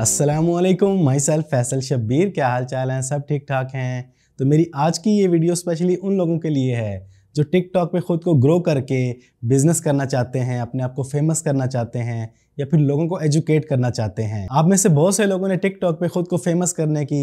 Aslam myself Faisal Shabbir क्या हाल चाल हैं सब ठीक ठाक हैं तो मेरी आज की ये वीडियो स्पेशली उन लोगों के लिए है जो टिकटॉक पे ख़ुद को ग्रो करके बिज़नेस करना चाहते हैं अपने आप को फेमस करना चाहते हैं या फिर लोगों को एजुकेट करना चाहते हैं आप में से बहुत से लोगों ने टिकटॉक पे खुद को फेमस करने की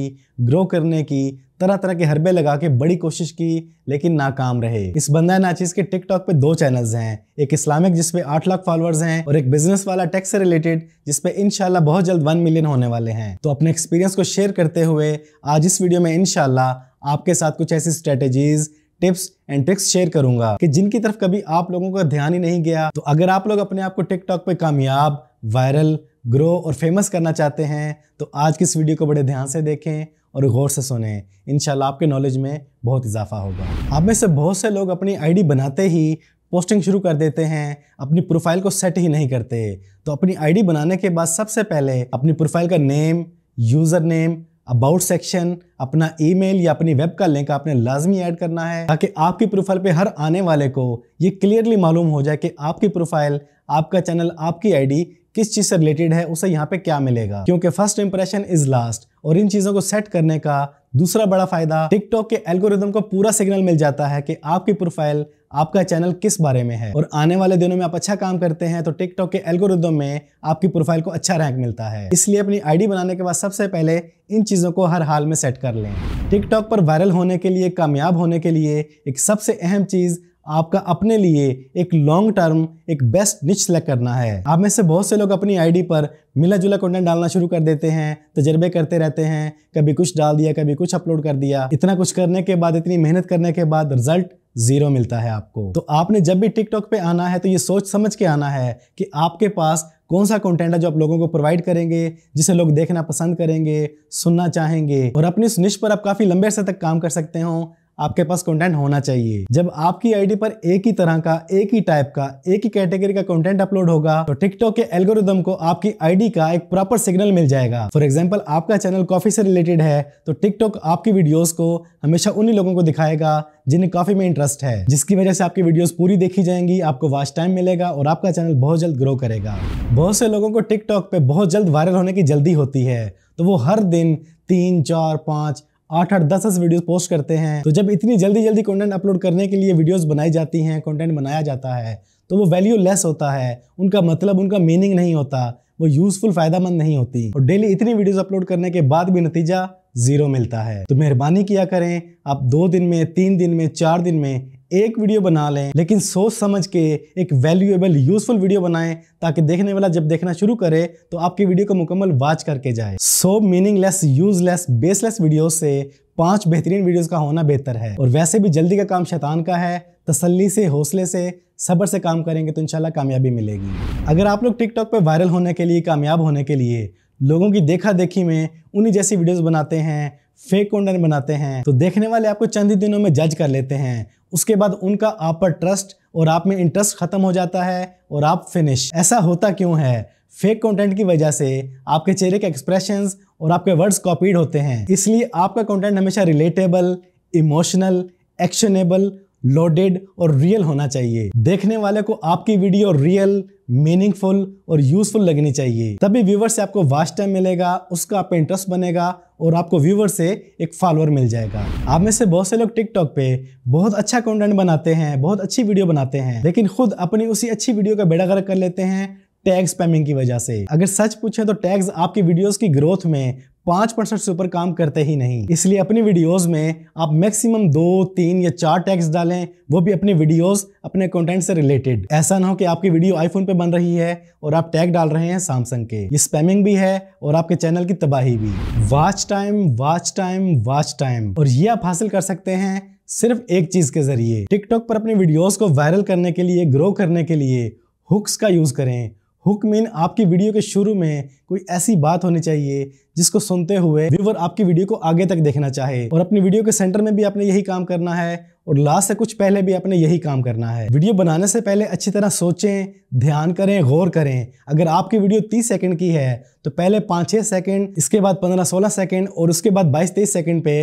ग्रो करने की तरह तरह के हरबे लगा के बड़ी कोशिश की लेकिन नाकाम रहे इस बंदा चीज के टिकटॉक पे दो चैनल्स हैं एक इस्लामिक जिसपे आठ लाख फॉलोअर्स हैं और एक बिजनेस वाला टैक्स से रिलेटेड जिसपे इनशाला बहुत जल्द वन मिलियन होने वाले हैं तो अपने एक्सपीरियंस को शेयर करते हुए आज इस वीडियो में इनशाला आपके साथ कुछ ऐसी strategies tips and tricks share करूंगा कि जिनकी तरफ कभी आप लोगों का ध्यान ही नहीं गया तो अगर आप लोग अपने आप को टिकटॉक पे कामयाब वायरल ग्रो और फेमस करना चाहते हैं तो आज की इस वीडियो को बड़े ध्यान से देखें और गौर से सुने इन आपके नॉलेज में बहुत इजाफा होगा आप में से बहुत से लोग अपनी आईडी बनाते ही पोस्टिंग शुरू कर देते हैं अपनी प्रोफाइल को सेट ही नहीं करते तो अपनी आईडी बनाने के बाद सबसे पहले अपनी प्रोफाइल का name user name about section अपना ईमेल या अपनी वेब का लिंक आपने लाजमी ऐड करना है ताकि आपकी प्रोफाइल पे हर आने वाले को ये क्लियरली मालूम हो जाए कि आपकी प्रोफाइल आपका चैनल आपकी आईडी किस चीज़ से रिलेटेड है उसे यहाँ पे क्या मिलेगा क्योंकि फर्स्ट इंप्रेशन इज लास्ट और इन चीज़ों को सेट करने का दूसरा बड़ा फायदा टिकटॉक के एल्गोरिदम को पूरा सिग्नल मिल जाता है कि आपकी प्रोफाइल आपका चैनल किस बारे में है और आने वाले दिनों में आप अच्छा काम करते हैं तो टिकटॉक के एल्गोरिदम में आपकी प्रोफाइल को अच्छा रैंक मिलता है इसलिए अपनी आईडी बनाने के बाद सबसे पहले इन चीज़ों को हर हाल में सेट कर लें टिकटॉक पर वायरल होने के लिए कामयाब होने के लिए एक सबसे अहम चीज़ आपका अपने लिए एक लॉन्ग टर्म एक बेस्ट निच सेलेक्ट करना है आप में से बहुत से लोग अपनी आईडी पर मिला जुला कंटेंट डालना शुरू कर देते हैं तजर्बे करते रहते हैं कभी कुछ डाल दिया कभी कुछ अपलोड कर दिया इतना कुछ करने के बाद इतनी मेहनत करने के बाद रिजल्ट जीरो मिलता है आपको तो आपने जब भी टिकटॉक पे आना है तो ये सोच समझ के आना है कि आपके पास कौन सा कंटेंट है जो आप लोगों को प्रोवाइड करेंगे जिसे लोग देखना पसंद करेंगे सुनना चाहेंगे और अपनी इस निश पर आप काफ़ी लंबे अरसे तक काम कर सकते हो आपके पास कंटेंट होना चाहिए जब आपकी आईडी पर एक ही तरह का एक ही टाइप का एक ही कैटेगरी का कंटेंट अपलोड होगा तो टिकटॉक के एल्गोरिदम को आपकी आईडी का एक प्रॉपर सिग्नल मिल जाएगा फॉर एग्जाम्पल आपका चैनल कॉफी से रिलेटेड है तो टिकटॉक आपकी वीडियोस को हमेशा उन्हीं लोगों को दिखाएगा जिन्हें कॉफी में इंटरेस्ट है जिसकी वजह से आपकी वीडियोस पूरी देखी जाएंगी आपको वाच टाइम मिलेगा और आपका चैनल बहुत जल्द ग्रो करेगा बहुत से लोगों को टिकटॉक पे बहुत जल्द वायरल होने की जल्दी होती है तो वो हर दिन तीन चार पाँच आठ आठ दस दस वीडियोस पोस्ट करते हैं तो जब इतनी जल्दी जल्दी कंटेंट अपलोड करने के लिए वीडियोस बनाई जाती हैं कंटेंट बनाया जाता है तो वो वैल्यू लेस होता है उनका मतलब उनका मीनिंग नहीं होता वो यूजफुल फायदामंद नहीं होती और डेली इतनी वीडियोस अपलोड करने के बाद भी नतीजा जीरो मिलता है तो मेहरबानी किया करें आप दो दिन में तीन दिन में चार दिन में एक वीडियो बना लें लेकिन सोच समझ के एक वैल्यूएबल यूजफुल वीडियो बनाएं ताकि देखने वाला जब देखना शुरू करे तो आपकी वीडियो को मुकम्मल वाच करके जाए so meaningless useless baseless video से पांच बेहतरीन वीडियोस का होना बेहतर है और वैसे भी जल्दी का काम शैतान का है तसल्ली से हौसले से सब्र से काम करेंगे तो इनशाला कामयाबी मिलेगी अगर आप लोग टिकटॉक पर वायरल होने के लिए कामयाब होने के लिए लोगों की देखा देखी में उन्हीं जैसी वीडियोस बनाते हैं फेक ओनर बनाते हैं तो देखने वाले आपको चंद ही दिनों में जज कर लेते हैं उसके बाद उनका आप पर ट्रस्ट और आप में इंटरेस्ट खत्म हो जाता है और आप फिनिश ऐसा होता क्यों है फेक कंटेंट की वजह से आपके चेहरे के एक्सप्रेशन और आपके वर्ड्स कॉपीड होते हैं इसलिए आपका कंटेंट हमेशा रिलेटेबल इमोशनल एक्शनेबल लोडेड और रियल होना चाहिए देखने वाले को आपकी वीडियो रियल मीनिंगफुल और यूजफुल लगनी चाहिए तभी व्यूवर से आपको वास्ट टाइम मिलेगा उसका आपका इंटरेस्ट बनेगा और आपको व्यूवर से एक फॉलोअर मिल जाएगा आप में से बहुत से लोग टिकटॉक पे बहुत अच्छा कंटेंट बनाते हैं बहुत अच्छी वीडियो बनाते हैं लेकिन खुद अपनी उसी अच्छी वीडियो का बेड़ा गर्क कर लेते हैं टैग स्पैमिंग की वजह से अगर सच पूछें तो टैग्स आपकी वीडियोस की ग्रोथ में पाँच परसेंट से ऊपर काम करते ही नहीं इसलिए अपनी वीडियोस में आप मैक्सिमम दो तीन या चार टैक्स डालें वो भी अपनी वीडियोस अपने कंटेंट से रिलेटेड ऐसा ना हो कि आपकी वीडियो आईफोन पे बन रही है और आप टैग डाल रहे हैं सैमसंग के ये स्पैमिंग भी है और आपके चैनल की तबाही भी watch time watch time watch time और ये आप हासिल कर सकते हैं सिर्फ एक चीज के जरिए टिकटॉक पर अपने वीडियोज को वायरल करने के लिए ग्रो करने के लिए हुक्स का यूज करें हुक मीन आपकी वीडियो के शुरू में कोई ऐसी बात होनी चाहिए जिसको सुनते हुए व्यूवर आपकी वीडियो को आगे तक देखना चाहे और अपनी वीडियो के सेंटर में भी आपने यही काम करना है और लास्ट से कुछ पहले भी आपने यही काम करना है वीडियो बनाने से पहले अच्छी तरह सोचें ध्यान करें गौर करें अगर आपकी वीडियो 30 सेकंड की है तो पहले 5-6 सेकंड इसके बाद 15-16 सेकंड और उसके बाद 22-23 सेकंड पे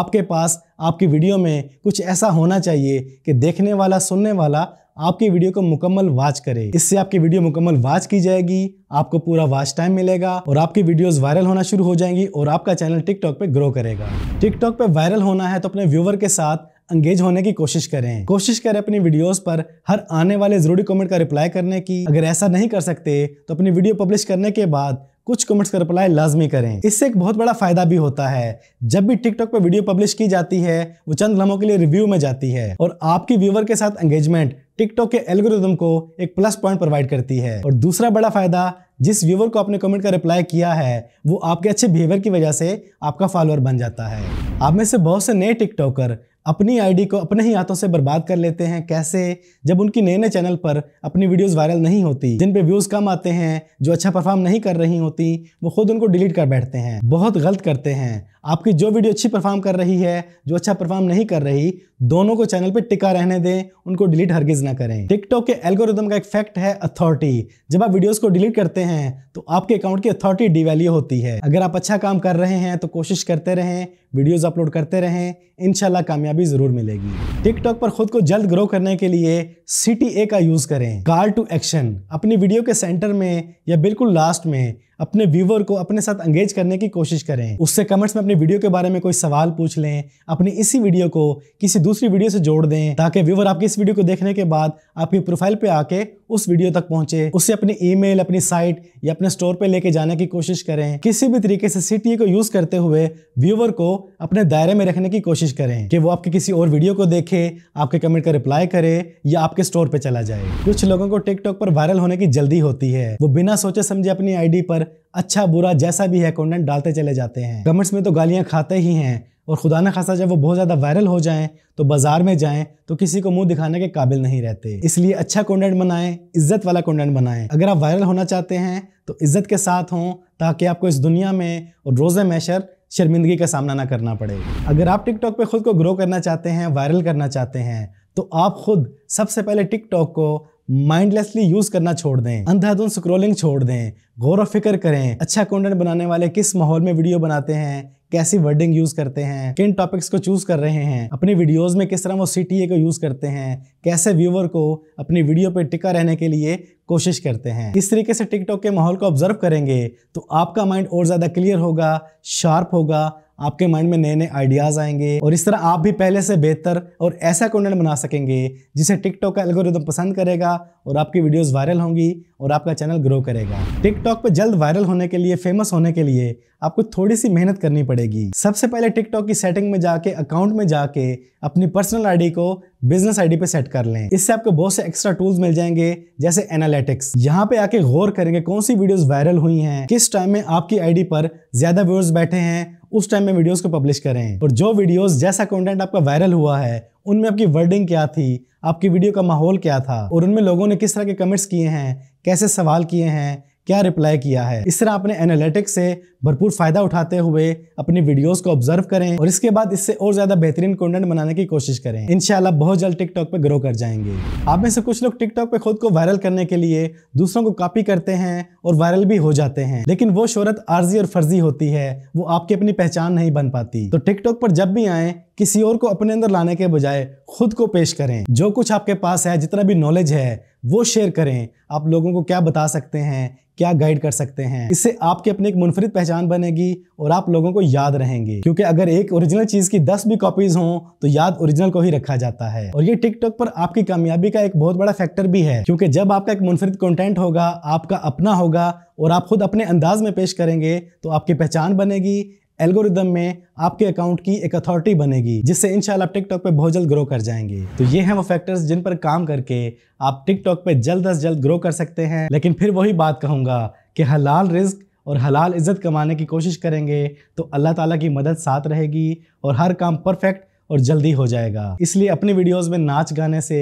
आपके पास आपकी वीडियो में कुछ ऐसा होना चाहिए कि देखने वाला सुनने वाला आपकी वीडियो को मुकम्मल वॉच करे इससे आपकी वीडियो मुकम्मल वॉच की जाएगी आपको पूरा वॉच टाइम मिलेगा और आपकी वीडियोस वायरल होना शुरू हो जाएंगी और आपका चैनल टिकटॉक पे ग्रो करेगा टिकटॉक पे वायरल होना है तो अपने व्यूवर के साथ एंगेज होने की कोशिश करें कोशिश करें अपनी वीडियोस पर हर आने वाले जरूरी कमेंट का रिप्लाई करने की अगर ऐसा नहीं कर सकते तो अपनी वीडियो पब्लिश करने के बाद कुछ कमेंट्स का रिप्लाई लाजमी करें इससे एक बहुत बड़ा फायदा भी होता है जब भी टिकटॉक पर वीडियो पब्लिश की जाती है वो चंद लम्हों के लिए रिव्यू में जाती है और आपकी व्यूवर के साथ एंगेजमेंट टिकटॉक के एल्गोरिदम को एक प्लस पॉइंट प्रोवाइड करती है और दूसरा बड़ा फायदा जिस व्यूवर को आपने कमेंट का रिप्लाई किया है वो आपके अच्छे बिहेवियर की वजह से आपका फॉलोअर बन जाता है आप में से बहुत से नए टिकटॉकर अपनी आईडी को अपने ही हाथों से बर्बाद कर लेते हैं कैसे जब उनकी नए नए चैनल पर अपनी वीडियोस वायरल नहीं होती जिन पे व्यूज कम आते हैं जो अच्छा परफॉर्म नहीं कर रही होती वो खुद उनको डिलीट कर बैठते हैं बहुत गलत करते हैं आपकी जो वीडियो अच्छी परफॉर्म कर रही है जो अच्छा परफॉर्म नहीं कर रही दोनों को चैनल पे टिका रहने दें उनको डिलीट हरगिज ना करें टिकटॉक के एल्गोरिदम का एक फैक्ट है अथॉरिटी जब आप वीडियोस को डिलीट करते हैं तो आपके अकाउंट की अथॉरिटी डिवैल्यू होती है अगर आप अच्छा काम कर रहे हैं तो कोशिश करते रहें वीडियोज अपलोड करते रहें इनशाला कामयाबी जरूर मिलेगी टिकटॉक पर खुद को जल्द ग्रो करने के लिए सी का यूज करें कार टू एक्शन अपनी वीडियो के सेंटर में या बिल्कुल लास्ट में अपने व्यूवर को अपने साथ एंगेज करने की कोशिश करें उससे कमेंट्स में अपनी वीडियो के बारे में कोई सवाल पूछ लें अपनी इसी वीडियो को किसी दूसरी वीडियो से जोड़ दें ताकि व्यूवर आपकी इस वीडियो को देखने के बाद आपकी प्रोफाइल पे आके उस वीडियो तक पहुंचे उसे अपनी ईमेल अपनी साइट या अपने स्टोर पे लेके जाने की कोशिश करें किसी भी तरीके से सीटीए e को यूज करते हुए व्यूवर को अपने दायरे में रखने की कोशिश करें कि वो आपके किसी और वीडियो को देखे आपके कमेंट का रिप्लाई करे या आपके स्टोर पे चला जाए कुछ लोगों को टिकटॉक पर वायरल होने की जल्दी होती है वो बिना सोचे समझे अपनी आई पर अच्छा बुरा जैसा भी है कॉन्टेंट डालते चले जाते हैं कमेंट्स में तो गालियां खाते ही हैं और खुदा न खासा जब वो बहुत ज़्यादा वायरल हो जाएं तो बाज़ार में जाएं तो किसी को मुंह दिखाने के काबिल नहीं रहते इसलिए अच्छा कंटेंट बनाएं इज्जत वाला कंटेंट बनाएं अगर आप वायरल होना चाहते हैं तो इज्जत के साथ हों ताकि आपको इस दुनिया में और रोज़े मैशर शर्मिंदगी का सामना ना करना पड़े अगर आप टिकटॉक पे खुद को ग्रो करना चाहते हैं वायरल करना चाहते हैं तो आप खुद सबसे पहले टिकटॉक को माइंडलेसली यूज करना छोड़ दें अंधाधुन स्क्रोलिंग छोड़ दें गौर व फिक्र करें अच्छा कंटेंट बनाने वाले किस माहौल में वीडियो बनाते हैं कैसी वर्डिंग यूज करते हैं किन टॉपिक्स को चूज कर रहे हैं अपनी वीडियोज में किस तरह वो सी को यूज करते हैं कैसे व्यूवर को अपनी वीडियो पे टिका रहने के लिए कोशिश करते हैं इस तरीके से टिकटॉक के माहौल को ऑब्जर्व करेंगे तो आपका माइंड और ज़्यादा क्लियर होगा शार्प होगा आपके माइंड में नए नए आइडियाज़ आएंगे और इस तरह आप भी पहले से बेहतर और ऐसा कंटेंट बना सकेंगे जिसे टिकटॉक का एल्गोरिदम पसंद करेगा और आपकी वीडियोस वायरल होंगी और आपका चैनल ग्रो करेगा टिकटॉक पर जल्द वायरल होने के लिए फेमस होने के लिए आपको थोड़ी सी मेहनत करनी पड़ेगी सबसे पहले टिकटॉक की सेटिंग में जाके अकाउंट में जाके अपनी पर्सनल आईडी को बिजनेस आईडी पे सेट कर लें इससे आपको बहुत से एक्स्ट्रा टूल्स मिल जाएंगे जैसे एनालिटिक्स यहाँ पे आके गौर करेंगे कौन सी वीडियोस वायरल हुई हैं किस टाइम में आपकी आईडी पर ज्यादा व्यूअर्स बैठे हैं उस टाइम में वीडियोस को पब्लिश करें और जो वीडियोस जैसा कंटेंट आपका वायरल हुआ है उनमें आपकी वर्डिंग क्या थी आपकी वीडियो का माहौल क्या था और उनमें लोगों ने किस तरह के कमेंट्स किए हैं कैसे सवाल किए हैं क्या रिप्लाई किया है इस तरह आपने एनालिटिक्स से भरपूर फायदा उठाते हुए अपनी वीडियोस को ऑब्जर्व करें और इसके बाद इससे और ज्यादा बेहतरीन कंटेंट बनाने की कोशिश करें इनशाला बहुत जल्द टिकटॉक पे ग्रो कर जाएंगे आप में से कुछ लोग टिकटॉक पे खुद को वायरल करने के लिए दूसरों को कॉपी करते हैं और वायरल भी हो जाते हैं लेकिन वो शोहरत आर्जी और फर्जी होती है वो आपकी अपनी पहचान नहीं बन पाती तो टिकटॉक पर जब भी आए किसी और को अपने अंदर लाने के बजाय खुद को पेश करें जो कुछ आपके पास है जितना भी नॉलेज है वो शेयर करें आप लोगों को क्या बता सकते हैं क्या गाइड कर सकते हैं इससे आपकी अपनी एक मुनफरद पहचान बनेगी और आप लोगों को याद रहेंगे क्योंकि अगर एक ओरिजिनल चीज़ की दस भी कॉपीज हों तो याद ओरिजिनल को ही रखा जाता है और ये टिकटॉक पर आपकी कामयाबी का एक बहुत बड़ा फैक्टर भी है क्योंकि जब आपका एक मुनफरद कंटेंट होगा आपका अपना होगा और आप खुद अपने अंदाज में पेश करेंगे तो आपकी पहचान बनेगी एल्गोरिदम में आपके अकाउंट की एक अथॉरिटी बनेगी जिससे इंशाल्लाह आप टिकटॉक पे बहुत जल्द ग्रो कर जाएंगे तो ये हैं वो फैक्टर्स जिन पर काम करके आप टिकटॉक पे जल्द अज जल्द ग्रो कर सकते हैं लेकिन फिर वही बात कहूंगा कि हलाल रिस्क और हलाल इज्जत कमाने की कोशिश करेंगे तो अल्लाह तला की मदद साथ रहेगी और हर काम परफेक्ट और जल्दी हो जाएगा इसलिए अपनी वीडियोज में नाच गाने से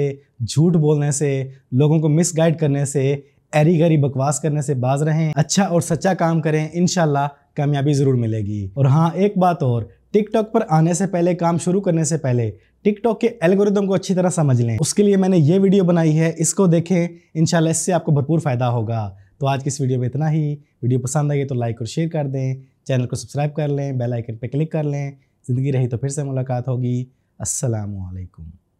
झूठ बोलने से लोगों को मिसगाइड करने से एरी गरी बकवास करने से बाज रहें अच्छा और सच्चा काम करें इन कामयाबी ज़रूर मिलेगी और हाँ एक बात और टिकटॉक पर आने से पहले काम शुरू करने से पहले टिकटॉक के एल्गोरिदम को अच्छी तरह समझ लें उसके लिए मैंने ये वीडियो बनाई है इसको देखें इनशाला इससे आपको भरपूर फ़ायदा होगा तो आज की इस वीडियो में इतना ही वीडियो पसंद आई तो लाइक और शेयर कर दें चैनल को सब्सक्राइब कर लें बेल आइकन पर क्लिक कर लें ज़िंदगी रही तो फिर से मुलाकात होगी असलकम